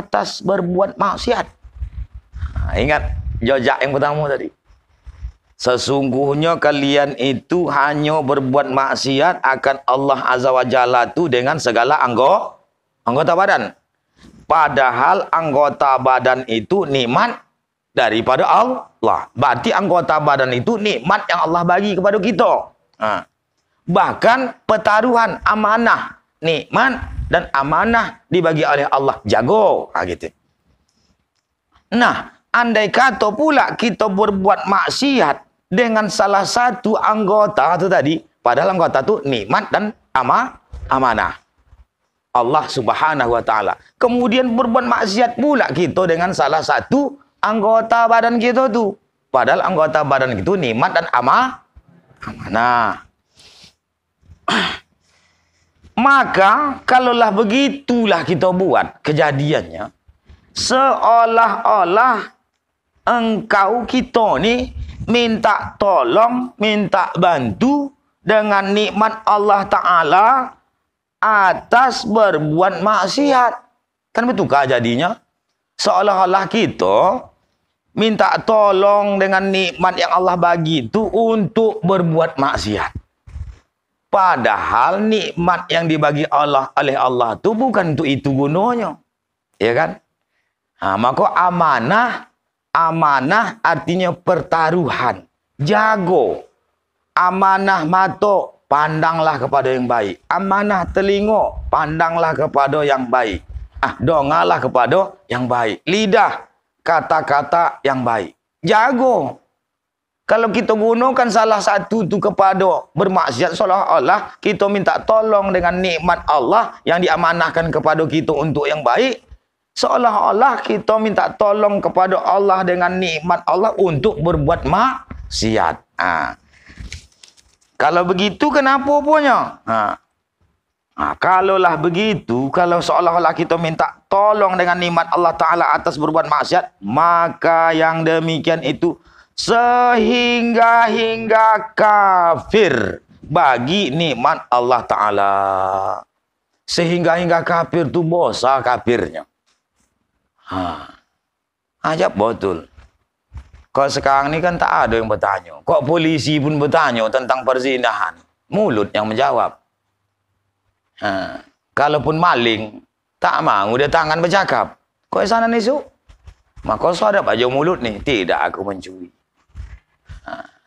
atas berbuat maksiat. Nah, ingat jejak yang pertama tadi. Sesungguhnya kalian itu hanya berbuat maksiat akan Allah Azza wa Jalla itu dengan segala anggota anggota badan. Padahal anggota badan itu nikmat daripada Allah. Berarti anggota badan itu nikmat yang Allah bagi kepada kita. Nah. Bahkan petaruhan amanah nikmat dan amanah dibagi oleh Allah. Jago. Nah, gitu. Nah, andai kata pula kita berbuat maksiat dengan salah satu anggota itu tadi, padahal anggota itu nikmat dan ama amanah. Allah Subhanahu wa taala. Kemudian berbuat maksiat pula kita dengan salah satu anggota badan kita itu, Padahal anggota badan itu nikmat dan ama amanah. Maka kalaulah begitulah kita buat kejadiannya. Seolah-olah engkau kita ni minta tolong, minta bantu dengan nikmat Allah Ta'ala atas berbuat maksiat. Kan betulkah jadinya? Seolah-olah kita minta tolong dengan nikmat yang Allah bagi itu untuk berbuat maksiat. Padahal nikmat yang dibagi Allah oleh Allah itu bukan untuk itu gunanya. Ya kan? Nah, maka amanah, amanah artinya pertaruhan. Jago. Amanah mata, pandanglah kepada yang baik. Amanah telinga, pandanglah kepada yang baik. Ah, dongalah kepada yang baik. Lidah, kata-kata yang baik. Jago. Kalau kita gunakan salah satu tu kepada bermaksiat seolah-olah kita minta tolong dengan nikmat Allah yang diamanahkan kepada kita untuk yang baik, seolah-olah kita minta tolong kepada Allah dengan nikmat Allah untuk berbuat maksiat. Ha. Kalau begitu kenapa punya? Ha. Ha, kalaulah begitu, kalau seolah-olah kita minta tolong dengan nikmat Allah Ta'ala atas berbuat maksiat, maka yang demikian itu sehingga-hingga kafir bagi nikmat Allah Ta'ala. Sehingga-hingga kafir itu bosa kafirnya. Ha. Ajab betul. kok sekarang ini kan tak ada yang bertanya. Kok polisi pun bertanya tentang perzinahan? Mulut yang menjawab. Ha. Kalaupun maling, tak mau dia tangan bercakap. kok sana ni su? Maka sadap aja mulut nih Tidak aku mencuri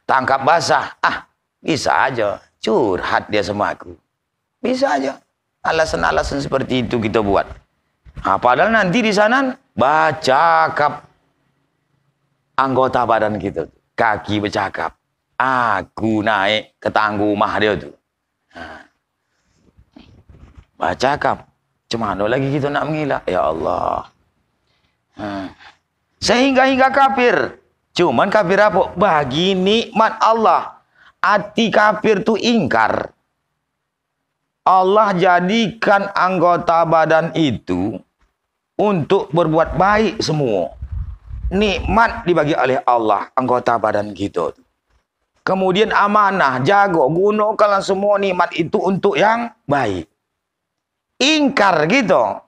tangkap basah. Ah, bisa aja curhat dia sama aku. Bisa aja. Alasan-alasan seperti itu kita buat. Nah, padahal nanti di sana bercakap anggota badan kita. Kaki bercakap. Aku naik ke tangguh rumah dia tuh. Nah, bercakap. Cemana lagi kita nak mengilah Ya Allah. Ah. sehingga hingga kafir Cuman kafir apa? Bagi nikmat Allah. Hati kafir tu ingkar. Allah jadikan anggota badan itu untuk berbuat baik semua. Nikmat dibagi oleh Allah anggota badan kita. Kemudian amanah, jago, gunakanlah semua nikmat itu untuk yang baik. Ingkar gitu.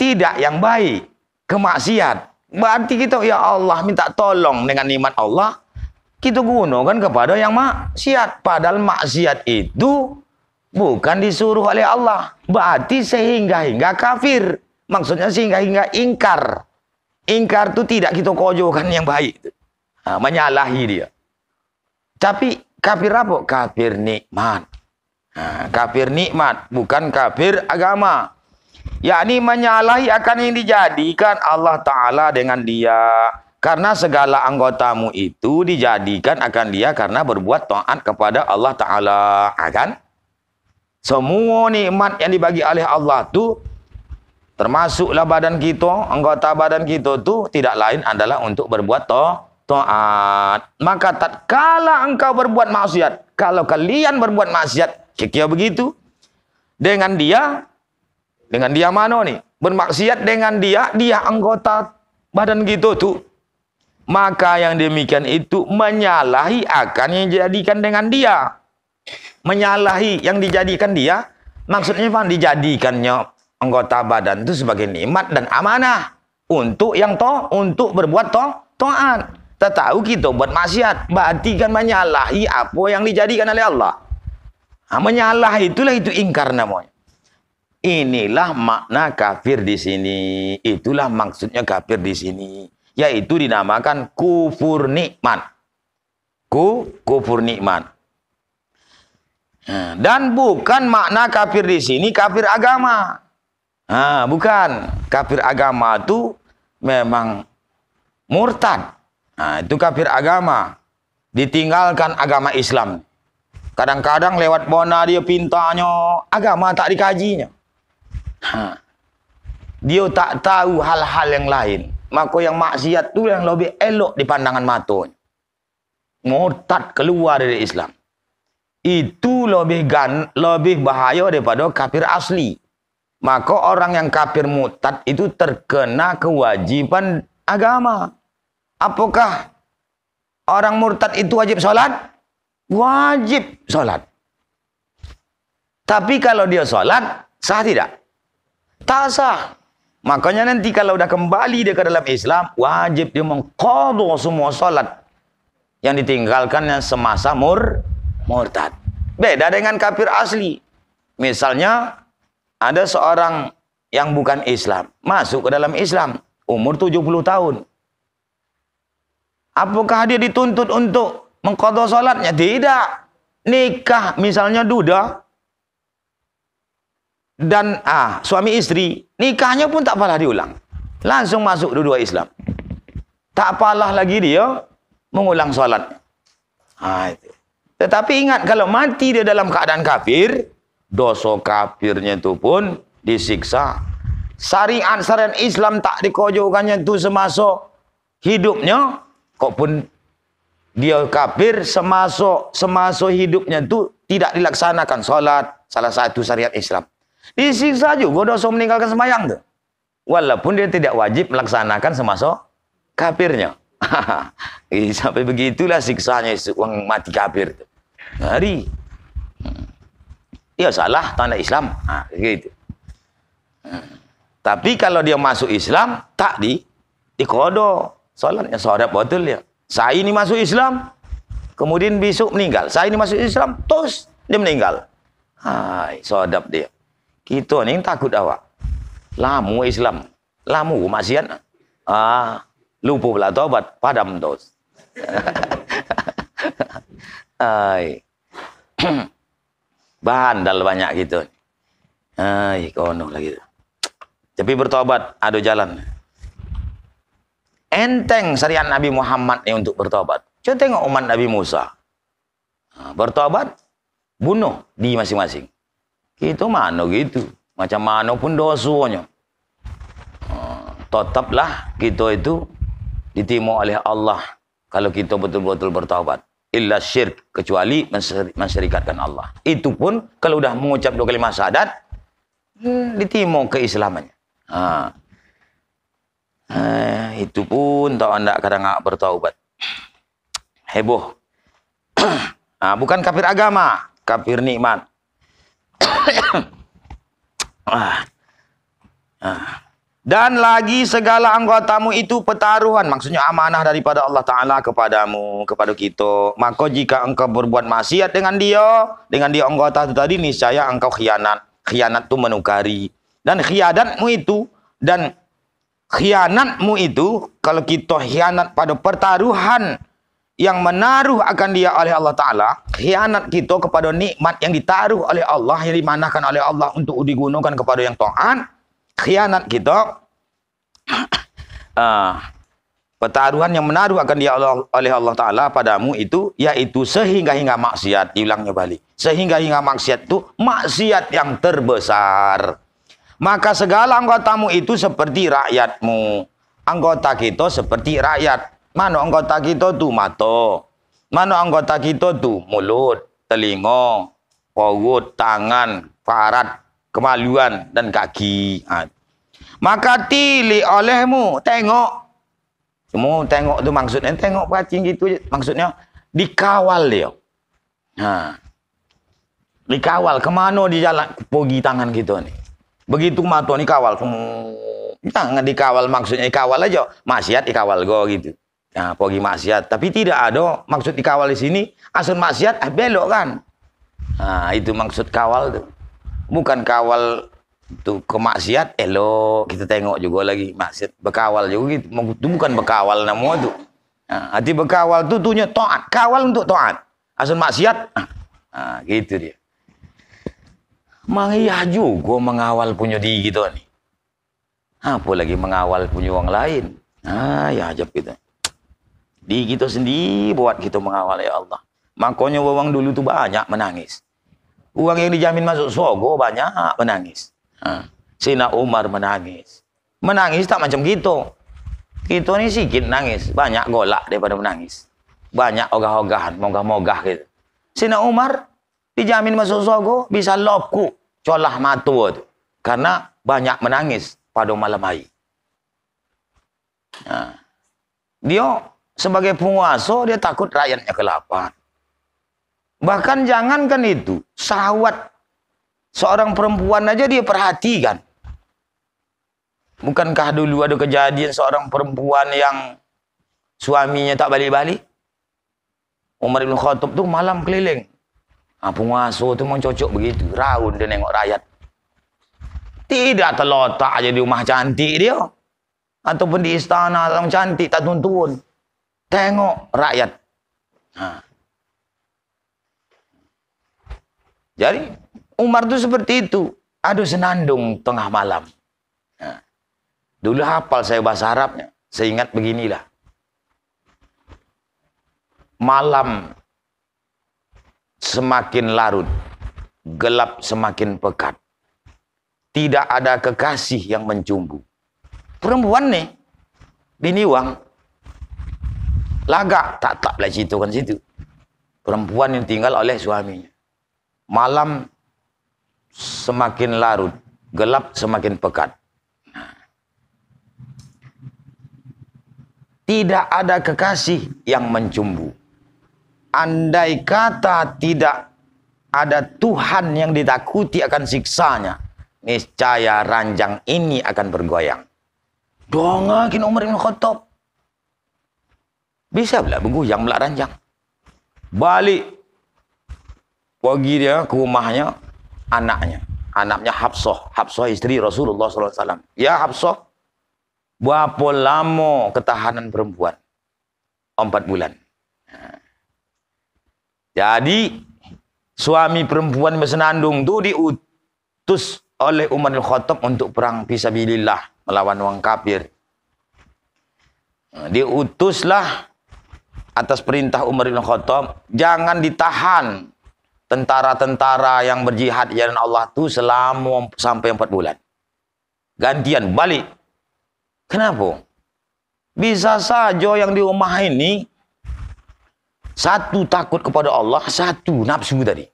Tidak yang baik. Kemaksiat Berarti kita, ya Allah, minta tolong dengan nikmat Allah, kita gunakan kepada yang maksiat. Padahal maksiat itu bukan disuruh oleh Allah. Berarti sehingga-hingga kafir. Maksudnya sehingga-hingga ingkar. Ingkar itu tidak kita kojokan yang baik. Nah, menyalahi dia. Tapi kafir apa? Kafir nikmat. Nah, kafir nikmat, bukan kafir agama yakni menyalahi akan yang dijadikan Allah Ta'ala dengan dia. Karena segala anggotamu itu dijadikan akan dia karena berbuat taat kepada Allah Ta'ala. Ah, kan? Semua nikmat yang dibagi oleh Allah itu termasuklah badan kita, anggota badan kita itu tidak lain adalah untuk berbuat taat. Maka tatkala engkau berbuat maksiat, kalau kalian berbuat maksiat, ya begitu, dengan dia dengan dia mana nih? Bermaksiat dengan dia, dia anggota badan gitu tuh. Maka yang demikian itu menyalahi akan yang dijadikan dengan dia. Menyalahi yang dijadikan dia, maksudnya Pak, dijadikannya anggota badan itu sebagai nikmat dan amanah untuk yang toh untuk berbuat toh to'at tetahu kita buat maksiat berarti kan menyalahi apa yang dijadikan oleh Allah nah, itulah itu ingkar namanya Inilah makna kafir di sini. Itulah maksudnya kafir di sini. Yaitu dinamakan kufur nikmat. Ku, kufur nikmat. Dan bukan makna kafir di sini kafir agama. Nah, bukan. Kafir agama itu memang murtad. Nah, itu kafir agama. Ditinggalkan agama Islam. Kadang-kadang lewat bona dia pintanya, agama tak dikajinya. Ha. Dia tak tahu hal-hal yang lain. Maka yang maksiat tu yang lebih elok di pandangan matanya. Murtad keluar dari Islam. Itu lebih gan, lebih bahaya daripada kafir asli. Maka orang yang kafir murtad itu terkena kewajiban agama. Apakah orang murtad itu wajib sholat? Wajib sholat. Tapi kalau dia sholat, sah tidak? Tak sah. Makanya nanti kalau udah kembali dia ke dalam Islam, wajib dia mengqadha semua salat yang ditinggalkan yang semasa mur murtad. Beda dengan kafir asli. Misalnya ada seorang yang bukan Islam masuk ke dalam Islam umur 70 tahun. Apakah dia dituntut untuk mengqadha salatnya? Tidak. Nikah misalnya duda dan ah suami istri, nikahnya pun tak pernah diulang. Langsung masuk dua-dua Islam. Tak pernah lagi dia mengulang solat. Ha, itu. Tetapi ingat, kalau mati dia dalam keadaan kafir, dosa kafirnya itu pun disiksa. Syariat-syariat Islam tak dikojokannya itu semasuk hidupnya, kok pun dia kafir semasuk semasuk hidupnya itu tidak dilaksanakan solat salah satu syariat Islam. Disiksa juga dosa meninggalkan semayang tuh. Walaupun dia tidak wajib melaksanakan semasa kafirnya. Sampai begitulah siksanya orang mati kafir. Hari. Hmm. Ya salah tanda Islam. Nah, gitu. Hmm. Tapi kalau dia masuk Islam, tak di dikodo. Soalnya saudara betul ya. Saya ini masuk Islam, kemudian besok meninggal. Saya ini masuk Islam, terus dia meninggal. Hai, sodap dia. Kita ni takut awak. Lamu Islam. Lamu maksiat. Ah, lupa pula tobat, padam dos. Ai. dal banyak gitu. Ai, kono lagi. Tapi bertobat, ada jalan. Enteng syariat Nabi Muhammad ini untuk bertobat. Coba tengok umat Nabi Musa. Ah, bertobat, bunuh di masing-masing. Itu mana gitu. Macam mana pun dosanya. Oh, tetaplah kita itu ditimpa oleh Allah kalau kita betul-betul bertaubat. Illa syirk. Kecuali mencerikatkan Allah. Itu pun kalau sudah mengucap dua kalimat syahadat, hmm, ditimpa keislamannya. Ha. Ah. Eh, itu pun tak anda kadang nak bertaubat. Heboh. Ah, bukan kafir agama, kafir nikmat. Ah. Ah. Dan lagi segala anggotamu itu petaruhan. Maksudnya amanah daripada Allah Ta'ala kepadamu, kepada kita. Maka jika engkau berbuat maksiat dengan dia, dengan dia anggota itu tadi, niscaya engkau khianat. Khianat itu menukari. Dan khianatmu itu, dan khianatmu itu, kalau kita khianat pada pertaruhan, yang menaruh akan dia oleh Allah Ta'ala khianat kita kepada nikmat yang ditaruh oleh Allah yang dimanahkan oleh Allah untuk digunakan kepada yang ta'at khianat kita uh, pertaruhan yang menaruh akan dia oleh Allah Ta'ala padamu itu yaitu sehingga-hingga maksiat hilangnya balik sehingga-hingga maksiat itu maksiat yang terbesar maka segala anggotamu itu seperti rakyatmu anggota kita seperti rakyat Mano anggota kita tu mata. Mano anggota kita tu mulut, telinga, perut, tangan, parat, kemaluan dan kaki. Ha. Maka tili olehmu tengok. Semua tengok tu maksudnya tengok perhatian gitu Maksudnya dikawal dia. Ha. Dikawal kemana di jalan pergi tangan kita ni. Begitu mata ni kawal. Hmm. Tangan dikawal maksudnya dikawal aja. Maksiat dikawal go gitu. Nah, pergi maksiat. Tapi tidak ada maksud dikawal di sini. Asun maksiat, eh, belok kan. Nah, itu maksud kawal tuh. Bukan kawal tuh ke maksiat, elo. Kita tengok juga lagi maksiat berkawal juga gitu. Itu bukan berkawal namanya tuh. Nah, hati berkawal tuh tuhnya taat. Kawal untuk taat. Asun maksiat, nah, gitu dia. Mangiyah juga mengawal punya diri gitu nih. Apa lagi mengawal punya orang lain? Ah, ya ajab gitu. Di kita sendiri buat kita mengawal ya Allah. Makanya orang dulu tu banyak menangis. Uang yang dijamin masuk sogo banyak menangis. Ha. Sina Umar menangis. Menangis tak macam kita. Kita ni sikit nangis. Banyak golak daripada menangis. Banyak ogah-ogahan, mogah-mogah gitu. Sina Umar dijamin masuk sogo bisa lopku colah matu tu. Karena banyak menangis pada malam hari. Ha. Dia sebagai penguasa dia takut rakyatnya kelaparan. Bahkan jangankan itu, sawat seorang perempuan aja dia perhatikan. Bukankah dulu ada kejadian seorang perempuan yang suaminya tak balik-balik? Umar bin Khattab tuh malam keliling. Ah, penguasa tuh mau cocok begitu. Raun dia nengok rakyat. Tidak terletak aja di rumah cantik dia. Ataupun di istana yang cantik tak tuntun. Tengok rakyat. Nah. Jadi Umar itu seperti itu. Aduh senandung tengah malam. Nah. Dulu hafal saya bahasa Arabnya. Saya ingat beginilah. Malam semakin larut. Gelap semakin pekat. Tidak ada kekasih yang mencumbu. Perempuan nih. Bini uang. Lagak, tak tak pula cerita situ. Perempuan yang tinggal oleh suaminya. Malam semakin larut, gelap semakin pekat. Nah. Tidak ada kekasih yang mencumbu. Andai kata tidak ada Tuhan yang ditakuti akan siksanya, niscaya ranjang ini akan bergoyang. Doa kini Umar bin Khattab. Bisa pula bergoyang pula ranjang. Balik pergi dia ke rumahnya anaknya. Anaknya Hafsah. Hafsah istri Rasulullah SAW. Ya Hafsah, berapa lama ketahanan perempuan? Empat bulan. Jadi, suami perempuan bersenandung tu diutus oleh Umar Al-Khattab untuk perang fisabilillah melawan orang kafir. Diutuslah atas perintah Umar bin Khattab, jangan ditahan tentara-tentara yang berjihad ya dan Allah itu selama sampai empat bulan. Gantian balik. Kenapa? Bisa saja yang di rumah ini satu takut kepada Allah, satu nafsu tadi.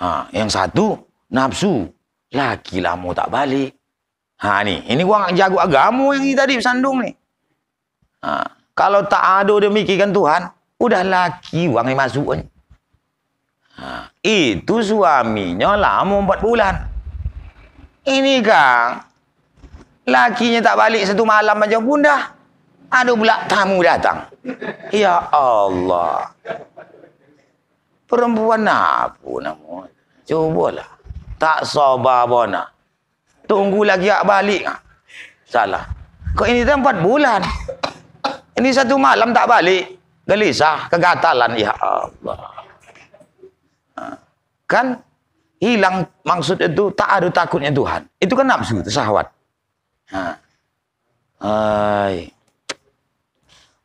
Ha, yang satu nafsu. Laki lama tak balik. Ha ni, ini gua jago agama yang ini tadi bersandung ni. Ha, kalau tak ada dia mikirkan Tuhan, udah laki wang yang masuk. Nah, itu suaminya lama empat bulan. Ini kang, lakinya tak balik satu malam macam bunda. Ada pula tamu datang. Ya Allah. Perempuan apa namun? Cubalah. Tak sabar bona. Tunggu lagi ak balik. Salah. Kok ini tempat bulan. Ini satu malam tak balik. Gelisah, kegatalan. Ya Allah. Kan hilang maksud itu tak ada takutnya Tuhan. Itu kan nafsu, itu syahwat. Nah. Hai.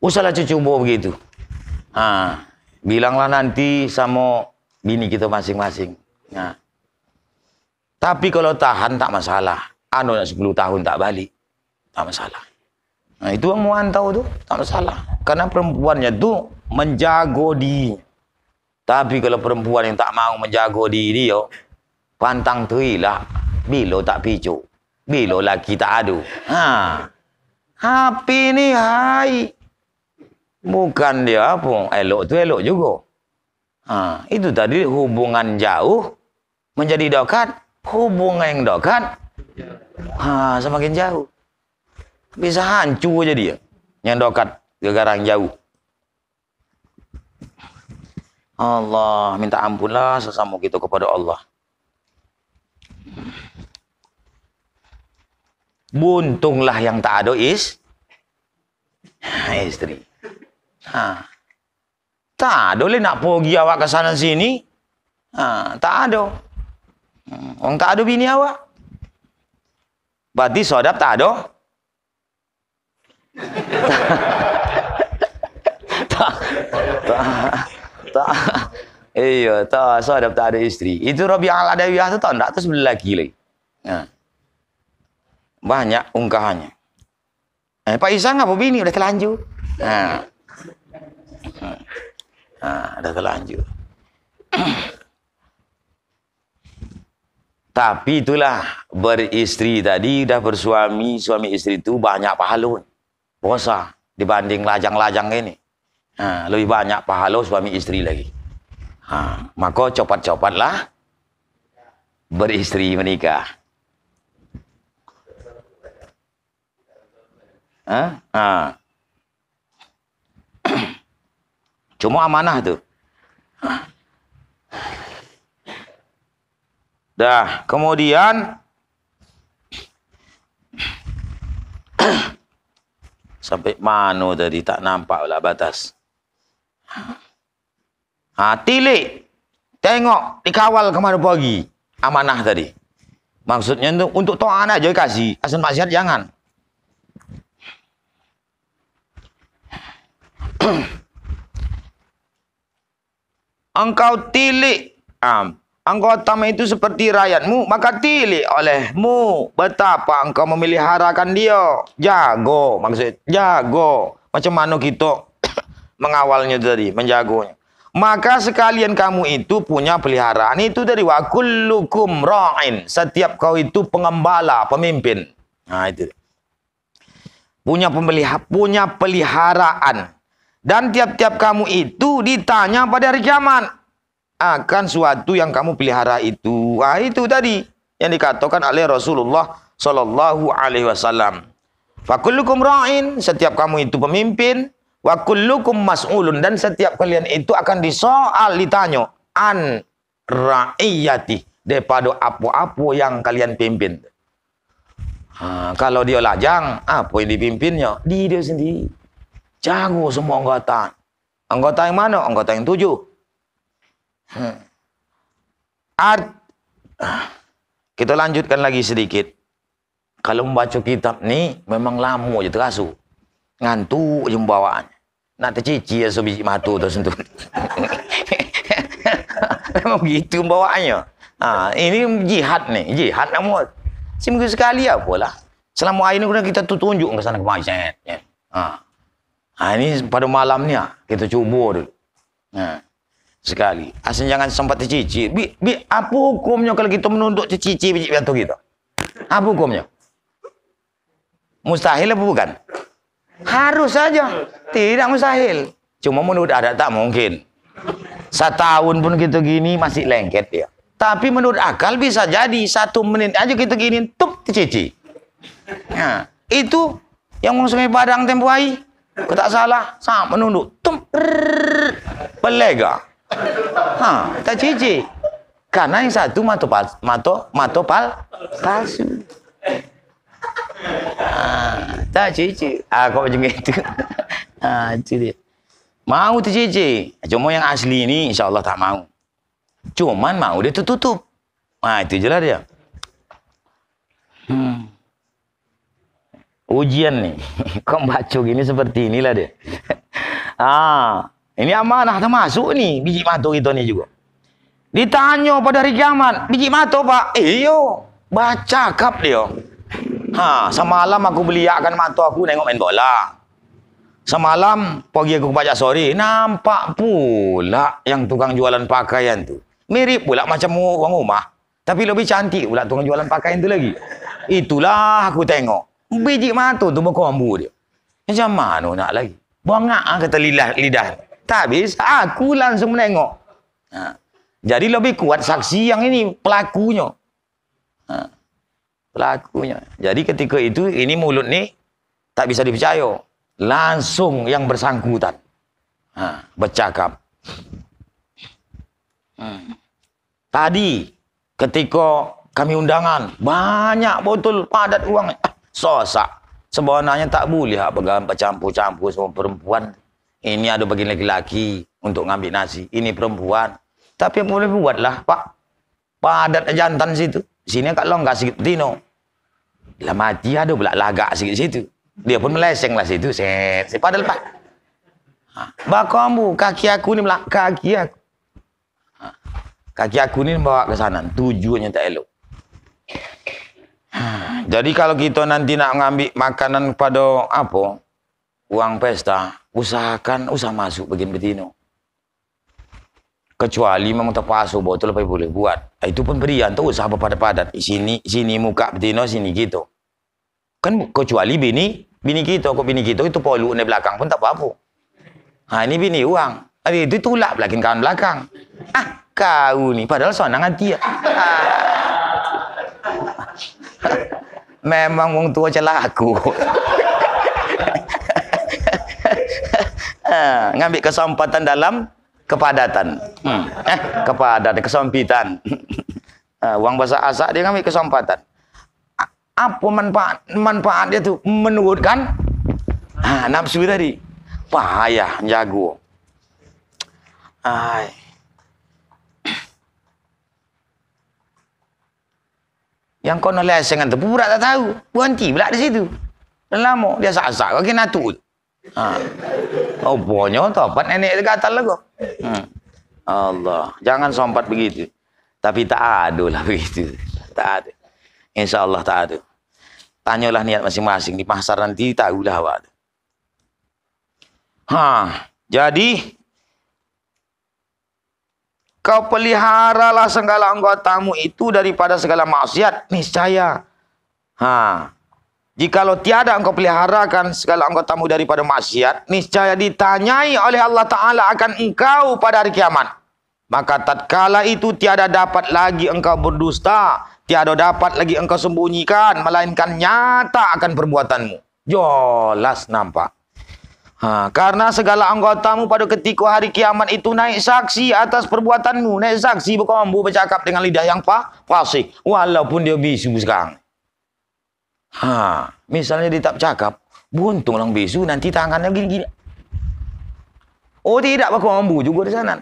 Usahlah cucu begitu. bilanglah nanti sama bini kita masing-masing. Tapi kalau tahan tak masalah. Anu 10 tahun tak balik. Tak masalah. Nah, itu yang muantau tuh tak salah Karena perempuannya tuh menjago diri. Tapi kalau perempuan yang tak mau menjago diri, yo, pantang terilah. Bilo tak picu. Bilo lagi tak adu. Ha. happy ni hai. Bukan dia apa. Elok tu elok juga. Ha. Itu tadi hubungan jauh menjadi dekat. Hubungan yang dekat ha, semakin jauh. Bisa hancur aja dia. Nyendokat ke garang jauh. Allah, minta ampunlah sesama kita kepada Allah. Buntunglah yang tak ada is istri. Ha. Tak ada le nak pergi awak ke sana sini. Ha, tak ada. Hmm, orang tak ada bini awak. Berarti sodap tak ada tak tak tak iya tak so ada tak ada istri itu Rabi'ah Adawiyah itu tak ada terus beli lagi lagi ya. banyak ungkahannya eh, Pak Isa nggak mau bini udah terlanjur nah. nah udah terlanjur tapi itulah beristri tadi udah bersuami suami istri itu banyak pahalun puasa dibanding lajang-lajang ini. Nah, lebih banyak pahala suami istri lagi. Ha, maka copat-copatlah beristri menikah. Cuma amanah tu. Dah, kemudian Sampai mana tadi tak nampak lah batas. Ha, tilik. Tengok dikawal ke mana pagi. Amanah tadi. Maksudnya itu untuk to'an aja kasih. Asal maksiat jangan. Engkau tilik. Ah, Anggotama itu seperti rakyatmu, maka tilik olehmu. Betapa engkau memeliharakan dia. Jago, maksud jago. Macam mana kita gitu? mengawalnya tadi, menjagonya. Maka sekalian kamu itu punya peliharaan itu dari Wakulukum kullukum ra'in. Setiap kau itu pengembala, pemimpin. Nah, itu. Punya pemelihara, punya peliharaan. Dan tiap-tiap kamu itu ditanya pada hari kiamat akan suatu yang kamu pelihara itu. ah itu tadi yang dikatakan oleh Rasulullah Shallallahu alaihi wasallam. Fakullukum ra'in, setiap kamu itu pemimpin, Wakulukum mas'ulun dan setiap kalian itu akan disoal ditanya an ra'iyati daripada apa-apa yang kalian pimpin. Ha, kalau dia lajang, apa yang dipimpinnya? Dia, dia sendiri. Jago semua anggota. Anggota yang mana? Anggota yang tujuh. Art. Kita lanjutkan lagi sedikit. Kalau membaca kitab ni memang lama je terasa. Ngantuk je bawaan. Nak tercici ya sebiji matu tu sentuh. memang begitu bawaannya. Ha, ini jihad ni. Jihad nama. Seminggu sekali apalah. Selama hari ni kita tu tunjuk ke sana kemari. Ya. Ha. ha. ini pada malam ni ah, kita cuba dulu. Ha sekali. Asin jangan sempat dicuci. Bi, bi, apa hukumnya kalau kita gitu menunduk dicuci biji piatu kita? Gitu? Apa hukumnya? Mustahil apa bukan? Harus saja. Tidak mustahil. Cuma menurut adat tak mungkin. Setahun pun gitu gini masih lengket ya. Tapi menurut akal bisa jadi satu menit aja gitu gini tuk dicuci. Nah, ya, itu yang mau sungai Padang tempo hari. Kau tak salah, sama menunduk. Tum, pelega. Hah, tak cici. Karena yang satu mato pal, mato, mato pal, palsu. tak cici, Ah, kau macam gitu? itu. ah, Mau tu cici, Cuma yang asli ini Allah tak mau. Cuman mau dia tutup. Ah, itu jelas ya. dia. Hmm. Ujian nih. Kok baca gini seperti inilah dia. ah, Ini amanah termasuk nih biji matu kita nih juga. Ditanya pada hari kiamat, biji matu pak, iyo eh, baca kap dia. Ha, semalam aku beliakan mata aku nengok main bola. Semalam pagi aku baca sorry, nampak pula yang tukang jualan pakaian tu. Mirip pula macam orang rumah. Tapi lebih cantik pula tukang jualan pakaian tu lagi. Itulah aku tengok. Biji mata tu berkombu dia. Macam mana nak lagi? Bongak ah, kata lidah. lidah. Tak bisa, aku langsung menengok. Nah, jadi lebih kuat saksi yang ini pelakunya. Nah, pelakunya. Jadi ketika itu ini mulut nih tak bisa dipercaya. Langsung yang bersangkutan. Nah, bercakap. Hmm. Tadi ketika kami undangan banyak botol padat uang. Ah, sosak. Sebenarnya tak boleh apa bercampur-campur semua perempuan. Ini ada bagi laki-laki untuk ngambil nasi. Ini perempuan. Tapi boleh buatlah, Pak. Padat jantan situ. Sini agak longgar sikit tino. Lah mati ada belak lagak sikit situ. Dia pun meleseng lah situ. Set, set. Padahal, Pak. Bakamu, kaki aku ni belak kaki aku. Kaki aku ni bawa ke sana. Tujuannya tak elok. Jadi kalau kita nanti nak ngambil makanan kepada apa? Uang pesta, usahakan usah masuk bagian betino. Kecuali memang terpaksa botol apa boleh buat. Ah, itu pun pemberian tuh usaha berpadat-padat. Sini sini muka betino sini gitu. Kan kecuali bini bini kita kok bini kita itu polu di belakang pun tak apa-apa. Ha ini bini uang. Aduh, itu tulak belakang kawan belakang. Ah, kau ni padahal sonang hati ya. Memang wong tua celak aku. eh, ngambil kesempatan dalam kepadatan. Hmm. Eh, kepadatan, kesempitan. eh, uang bahasa asak dia ngambil kesempatan. apa manfaat manfaat dia tuh menurutkan ah, nafsu tadi. bahaya jago. Ay. Yang kau nolak sengan tu pun tak tahu. Berhenti pula di situ. Dan lama dia asak, sak kau kena Ah. Oh, bonyo topat ini kata lego. Hmm. Allah, jangan sompat begitu. Tapi tak ada lah begitu. Tak ada. Insya Allah tak ada. Tanyalah niat masing-masing di pasar nanti Tahu lah awak. Ha, jadi kau peliharalah segala engkau tamu itu daripada segala maksiat niscaya. Ha, Jikalau tiada engkau peliharakan segala anggotamu daripada maksiat, niscaya ditanyai oleh Allah Ta'ala akan engkau pada hari kiamat. Maka tatkala itu tiada dapat lagi engkau berdusta, tiada dapat lagi engkau sembunyikan, melainkan nyata akan perbuatanmu. Jelas nampak. Ha, karena segala anggotamu pada ketika hari kiamat itu naik saksi atas perbuatanmu. Naik saksi bukan mampu bercakap dengan lidah yang fa fasik. Walaupun dia bisu sekarang. Ha, misalnya dia tak bercakap, buntung lang bisu nanti tangannya gini-gini. Oh tidak, aku mampu juga di sana.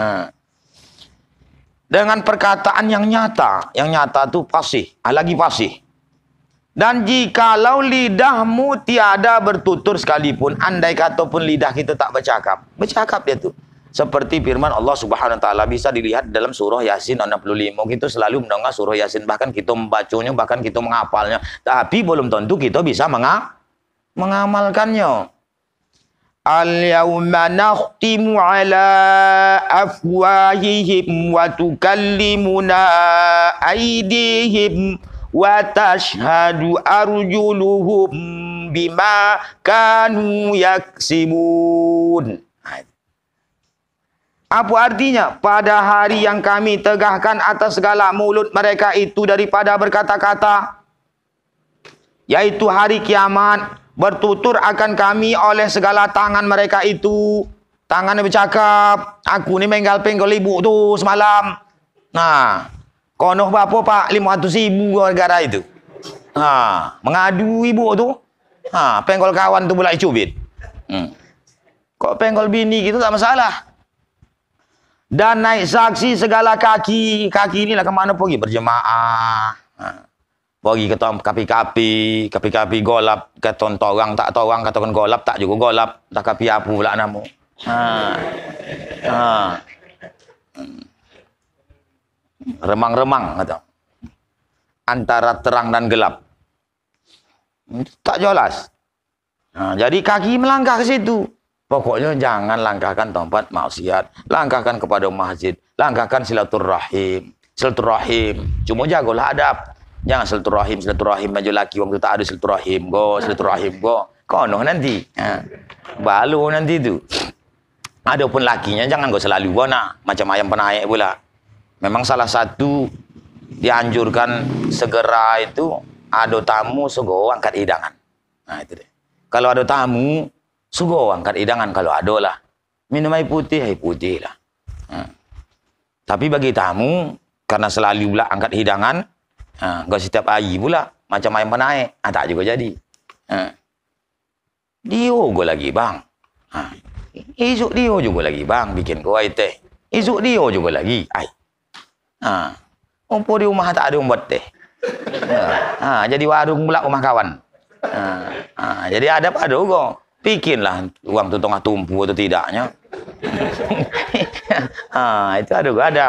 Ha. Dengan perkataan yang nyata, yang nyata itu fasih, lagi fasih. Dan jikalau lidahmu tiada bertutur sekalipun, andai kata pun lidah kita tak bercakap, bercakap dia tuh. Seperti firman Allah Subhanahu wa taala bisa dilihat dalam surah Yasin 65. Kita gitu selalu mendengar surah Yasin bahkan kita membacanya bahkan kita menghafalnya. Tapi belum tentu kita bisa menga mengamalkannya. Al-yawma nakhtimu ala afwahihim wa tukallimuna aydihim wa tashhadu arjuluhum bima kanu Yaksimun apa artinya? Pada hari yang kami tegahkan atas segala mulut mereka itu daripada berkata-kata. Yaitu hari kiamat. Bertutur akan kami oleh segala tangan mereka itu. Tangan bercakap. Aku ni menggal pengkol ibu tu semalam. Nah. Konoh berapa pak? 500 ribu negara itu. Nah. Mengadu ibu tu. Nah. Pengkol kawan tu pula cubit. Hmm. Kok pengkol bini gitu tak masalah. Dan naik saksi segala kaki. Kaki inilah kemana pergi? Berjemaah. Pergi ke kapi-kapi, kapi-kapi golap, ke orang tak orang katakan golap, tak juga golap, tak kapi apa pula namu. Ha. Ha. Remang-remang kata. Antara terang dan gelap. Hmm, tak jelas. Ha. Jadi kaki melangkah ke situ. Pokoknya jangan langkahkan tempat maksiat. Langkahkan kepada masjid. Langkahkan silaturahim. Silaturahim. Cuma jagolah adab. Jangan silaturahim, silaturahim maju laki waktu tak ada silaturahim go, silaturahim go. Kono nanti. Ha. Balu nanti tu. Adapun lakinya jangan go selalu bona macam ayam penaik pula. Memang salah satu dianjurkan segera itu ada tamu sego angkat hidangan. Nah itu deh. Kalau ada tamu Sugo angkat hidangan kalau ada lah. Minum air putih, air putih lah. Hmm. Tapi bagi tamu, karena selalu pula angkat hidangan, ha, hmm, kau setiap air pula, macam ayam penaik, ah, tak juga jadi. Ha. Hmm. Dia juga lagi bang. Ha. Hmm. Esok dia juga lagi bang, bikin kau air teh. Esok dia juga lagi, air. Ha. Umpo di rumah tak ada buat teh. Ha. ha. jadi warung pula rumah kawan. Ha. Ha. Jadi ada pada juga. Pikinlah uang tu tengah tumpu atau tidaknya. ha, itu ada ada.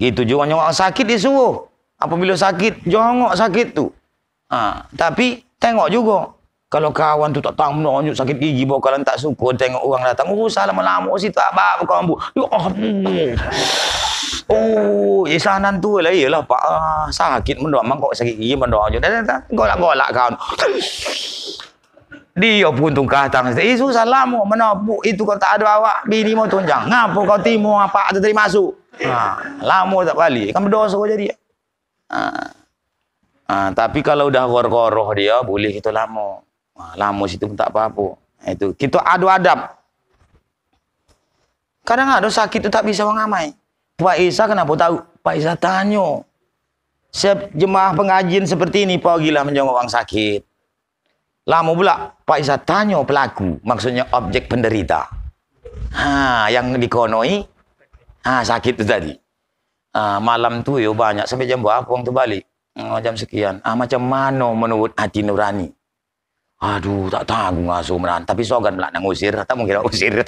Gitu juga nyawa sakit dia suruh. Apabila sakit, jongok sakit tu. Ha, tapi tengok juga. Kalau kawan tu tak tahu nak sakit gigi bawa kalau tak suka tengok orang datang. Oh, salam lama situ abah kau ambu. Ya oh, oh ya, isanan tu lah iyalah pak ah, sakit mendoa mangkok sakit gigi mendoa aja. Dah dah golak kawan. Dia pun tungkah tang. Isu eh, salamu mana itu kau tak ada awak bini mau tunjang. Ngapo kau timu apa ada terima masuk. Ha, lama tak balik. Kan berdosa kau jadi. Ha. ha. tapi kalau dah gor-goroh dia boleh kita lama. Ha, lama situ pun tak apa-apa. Itu kita adu adab. Kadang ada sakit tu tak bisa mengamai. Pak Isa kenapa tahu? Pak Isa tanya. Jemaah pengajian seperti ini, Pak Gila menjenguk orang sakit. Lama pula Pak Isa tanya pelaku, maksudnya objek penderita. Ha, yang dikonoi ha, sakit itu tadi. Ha, malam tu yo banyak sampai jam berapa orang tu balik? Ha, jam sekian. Ha, macam mana menurut hati nurani? Aduh, tak tahu ngasuh menahan. Tapi sogan pula nak usir. Tak mungkin nak usir.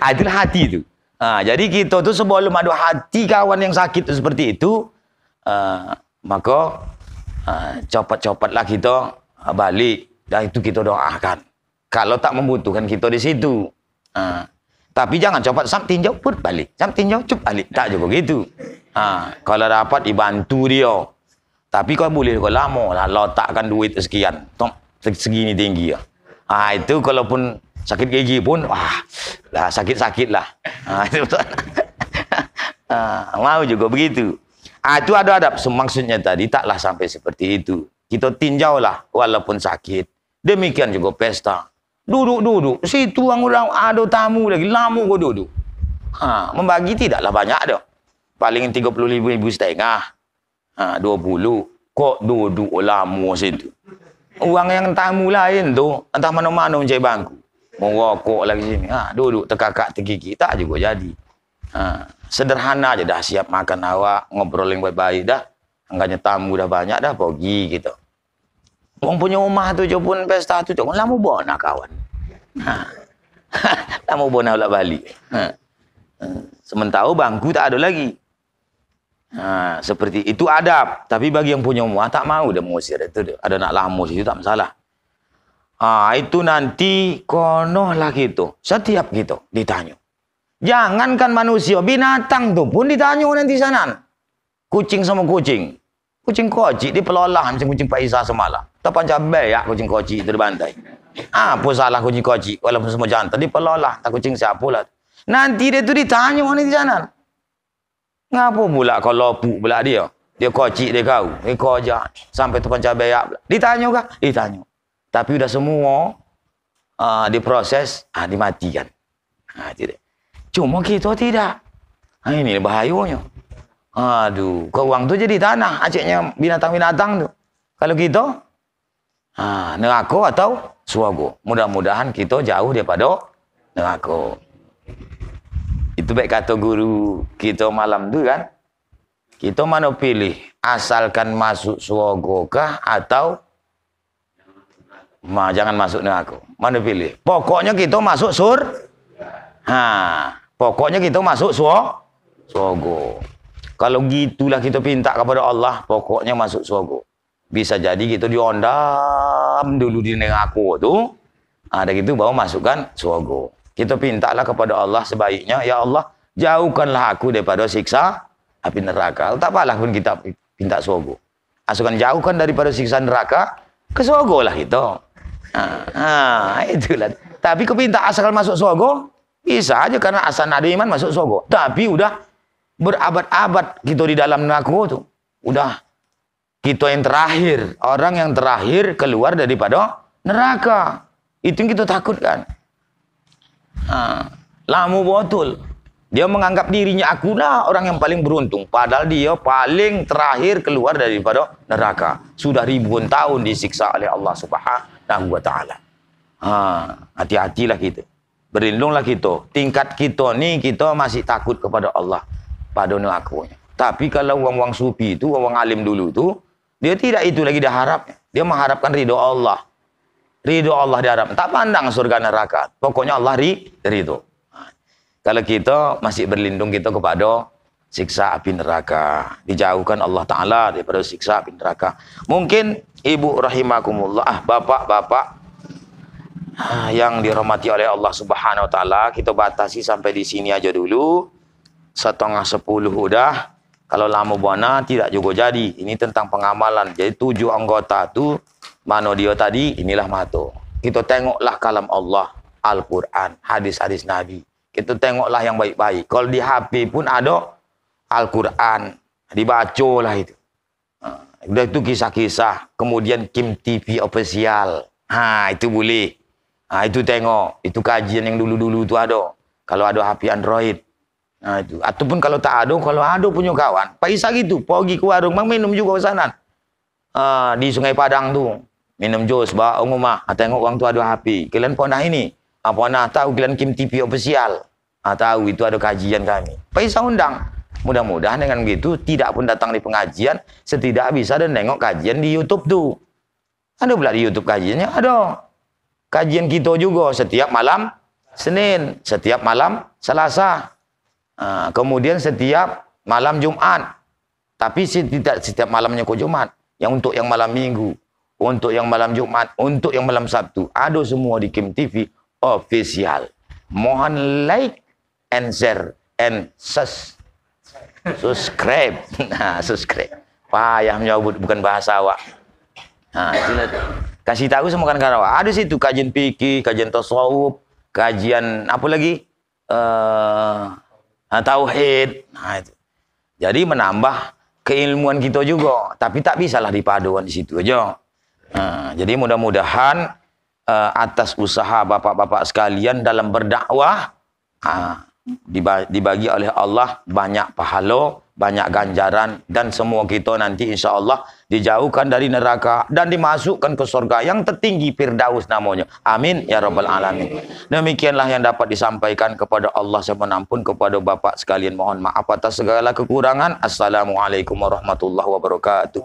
Ha, itulah hati tu. Ha, jadi kita tu sebelum ada hati kawan yang sakit tu seperti itu, uh, maka uh, copot-copotlah kita balik dan itu kita doakan. Kalau tak membutuhkan kita di situ. Tapi jangan cepat sampai tinjau pun balik. Sampai tinjau cup balik. Tak juga begitu. Ha. Kalau dapat dibantu dia. Tapi kau boleh kau lama lah letakkan duit sekian. Tom, segini tinggi ya. Ha, itu kalaupun sakit gigi pun wah lah sakit-sakit lah. itu ha, mau juga begitu. Ah, itu ada adab. semaksudnya tadi taklah sampai seperti itu. Kita tinjaulah walaupun sakit. Demikian juga pesta. Duduk-duduk. Situ orang ada tamu lagi. Lama kau duduk. Ha, membagi tidaklah banyak dah. Paling 35 ribu setengah. Ha, 20. Kok duduk lama situ? Orang yang tamu lain tu, entah mana-mana mencari bangku. Merokok lagi sini. Ha, duduk terkakak terkiki. Tak juga jadi. Ha, sederhana aja dah siap makan awak, ngobrol yang baik-baik dah. Angkanya tamu dah banyak dah, pergi gitu. Orang punya rumah tu je pun pesta tu je. Lama buat nak kawan. Ha. Lama buat nak balik. Ha. Sementara bangku tak ada lagi. Ha, seperti itu adab. Tapi bagi yang punya rumah tak mau dia mengusir itu. Dia. Ada nak lamus itu tak masalah. Ha, itu nanti konoh lah gitu. Setiap gitu ditanya. Jangankan manusia, binatang tu pun ditanya nanti sana. Kucing sama kucing. Kucing kocik dia pelolah macam kucing Pak Isa semalam. Tepan cabai ya kucing koci itu Ah, Apa salah kucing koci? Walaupun semua jantan. Dia pelolah. Tak kucing siapa lah. Nanti dia tu ditanya orang di sana. Ngapa pula kau lopuk pula dia? Dia koci dia kau. Dia kojak. Sampai tu cabai ya Ditanya kah? Ditanya. Tapi sudah semua uh, diproses, ah, dimatikan. Ah, tidak. Cuma kita tidak. Ah, ini bahayanya. Aduh, keuang tu jadi tanah. Aciknya binatang-binatang tu. Kalau kita, Nah, neraka atau suago. Mudah-mudahan kita jauh daripada neraka. Itu baik kata guru kita malam tu kan. Kita mana pilih? Asalkan masuk suago kah atau Ma, jangan masuk neraka. Mana pilih? Pokoknya kita masuk sur. Ha, pokoknya kita masuk suo. Suago. Kalau gitulah kita pinta kepada Allah, pokoknya masuk suago. Bisa jadi gitu diondam dulu di neng aku tuh. Ah, ada gitu bawa masukkan surga. Kita pintalah kepada Allah sebaiknya, ya Allah, jauhkanlah aku daripada siksa api neraka. Tak apalah pun kita pinta surga. Asukan ah, jauhkan daripada siksa neraka, ke surga lah itu. Ah, ah, itulah. Tapi kepinta asal masuk surga, bisa aja karena asal ada iman masuk surga. Tapi udah berabad-abad gitu di dalam neraka tuh. Udah kita yang terakhir, orang yang terakhir keluar daripada neraka. Itu yang kita takutkan. Ha. Lamu botol. Dia menganggap dirinya akulah orang yang paling beruntung. Padahal dia paling terakhir keluar daripada neraka. Sudah ribuan tahun disiksa oleh Allah subhanahu wa ta'ala. hati-hatilah kita. Berlindunglah kita. Tingkat kita ni kita masih takut kepada Allah. Pada nelakunya. Tapi kalau orang-orang sufi itu, orang alim dulu itu. Dia tidak itu lagi diharapnya. Dia mengharapkan ridho Allah. Ridho Allah diharapkan. Tak pandang surga neraka. Pokoknya Allah ri, ridho. Nah, kalau kita masih berlindung kita kepada siksa api neraka. Dijauhkan Allah Ta'ala daripada siksa api neraka. Mungkin ibu rahimakumullah, ah, bapak-bapak ah, yang dirahmati oleh Allah Subhanahu Wa Ta'ala, kita batasi sampai di sini aja dulu. Setengah sepuluh udah. Kalau lama buana tidak juga jadi. Ini tentang pengamalan. Jadi tujuh anggota itu mano dia tadi inilah mato. Kita tengoklah kalam Allah, Al-Quran, hadis-hadis Nabi. Kita tengoklah yang baik-baik. Kalau di HP pun ada Al-Quran. Dibacalah itu. Udah itu kisah-kisah. Kemudian Kim TV official. Ha, itu boleh. Ha, itu tengok. Itu kajian yang dulu-dulu itu ada. Kalau ada HP Android. Nah itu. Ataupun kalau tak ada, kalau ada punya kawan, paisa gitu, pergi ke warung, bang minum juga pesanan. Uh, di Sungai Padang tu. Minum jus, bawa rumah. Ah, tengok orang tu ada api. Kalian pernah ini? apa ah, pernah tahu kalian Kim TV official? Ha, tahu itu ada kajian kami. Paisa undang. Mudah-mudahan dengan begitu tidak pun datang di pengajian, setidak bisa dan nengok kajian di YouTube tu. Ada pula di YouTube kajiannya, ada. Kajian kita juga setiap malam Senin, setiap malam Selasa, Nah, kemudian setiap malam Jumat. Tapi tidak setiap malamnya kok Jumat. Yang untuk yang malam Minggu, untuk yang malam Jumat, untuk yang malam Sabtu. Ada semua di Kim TV official. Mohon like and share and sus subscribe. Nah, subscribe. Payah menyebut bukan bahasa awak. Nah, kasih tahu sama kan Karawa. Ada situ kajian pikir, kajian tasawuf, kajian apa lagi? Eh uh, Nah, tauhid. Nah, itu. Jadi menambah keilmuan kita juga. Tapi tak bisalah dipaduan di situ aja. Nah, jadi mudah-mudahan uh, atas usaha bapak-bapak sekalian dalam berdakwah uh, dibagi oleh Allah banyak pahala banyak ganjaran dan semua kita nanti insya Allah dijauhkan dari neraka dan dimasukkan ke surga yang tertinggi Firdaus namanya. Amin ya rabbal alamin. Demikianlah yang dapat disampaikan kepada Allah saya menampun kepada Bapak sekalian mohon maaf atas segala kekurangan. Assalamualaikum warahmatullahi wabarakatuh.